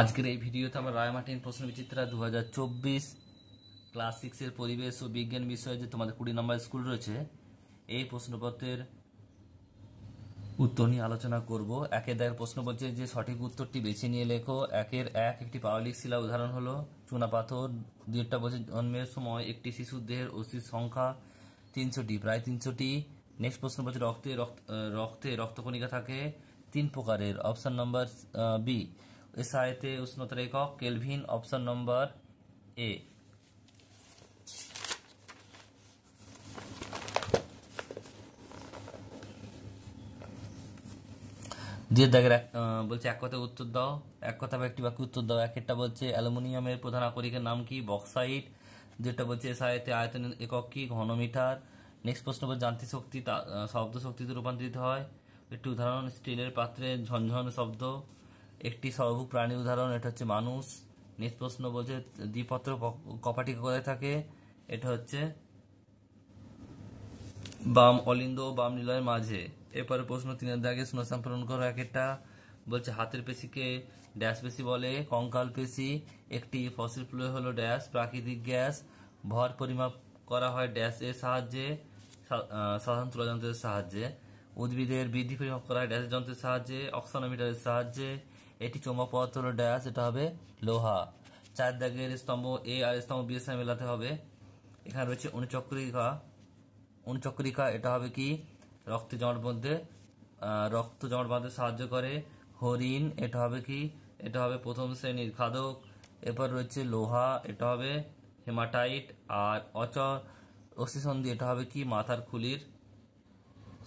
আজকের এই ভিডিওতে আমরা রায়মার্টিন প্রশ্ন বিচিত্রা দু ক্লাস সিক্সের পরিবেশ ও বিজ্ঞান বিষয়ে যে তোমাদের কুড়ি নম্বর স্কুল রয়েছে এই প্রশ্নপত্রের উত্তর নিয়ে আলোচনা করব একের দায়ের প্রশ্ন বলছে যে সঠিক উত্তরটি বেছে নিয়ে লেখো একের এক একটি পাওয়ালিক শিলা উদাহরণ হলো চুনাপাথর দুইটা বছর জন্মের সময় একটি শিশুর দেহের অস্থির সংখ্যা তিনশোটি প্রায় তিনশোটি নেক্সট প্রশ্ন বলছে রক্তে রক্ত রক্তে রক্তকণিকা থাকে তিন প্রকারের অপশান নম্বর বি SI তে উষ্ণতার একক কেলভিন অপশন নম্বর এ দিয়ে দেখ বলছে এক কথা উত্তর দাও এক কথা বা একটি বাক্য উত্তর দাও একটা বলছে অ্যালুমিনিয়ামের প্রধান আকরিকের নাম কি বক্সাইট যেটা বলছে এসআইতে আয়তনের একক কি ঘনমিটার নেক্সট প্রশ্ন বলছে যান্ত্রিক শক্তি শব্দ শক্তিতে রূপান্তরিত হয় একটি উদাহরণ স্টিলের পাত্রে ঝনঝন শব্দ একটি সর্বভূক প্রাণী উদাহরণ এটা হচ্ছে মানুষ নিষ্প্রশ্ন বলছে দ্বিপত্র কপাটি করে থাকে এটা হচ্ছে বাম অলিন্দ ও বাম নিলয়ের মাঝে এরপরে প্রশ্ন তিনের দাগে শূন্যস্থান পূরণ করো এক একটা বলছে হাতের পেশিকে ড্যাশ পেশি বলে কঙ্কাল পেশি একটি ফসিল ফ্লুয়ে হলো ড্যাশ প্রাকৃতিক গ্যাস ভর পরিমাপ করা হয় ড্যাশ এর সাহায্যে সাধারণ যন্ত্রের সাহায্যে উদ্ভিদের বৃদ্ধি পরিমাপ করা হয় ড্যাশ যন্ত্রের সাহায্যে অক্সানোমিটারের সাহায্যে এটি পদার্থ হলো ড্যাশ এটা হবে লোহা চার দাগের স্তম্ভ এ আর স্তম্ভ বি এর মেলাতে হবে এখানে রয়েছে অনুচক্রিকা অনুচক্রিকা এটা হবে কি রক্ত জমাট বাঁধতে রক্ত জমাট বাঁধতে সাহায্য করে হরিণ এটা হবে কি এটা হবে প্রথম শ্রেণীর খাদক এরপর রয়েছে লোহা এটা হবে হেমাটাইট আর অচর সন্ধি এটা হবে কি মাথার খুলির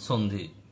সন্ধি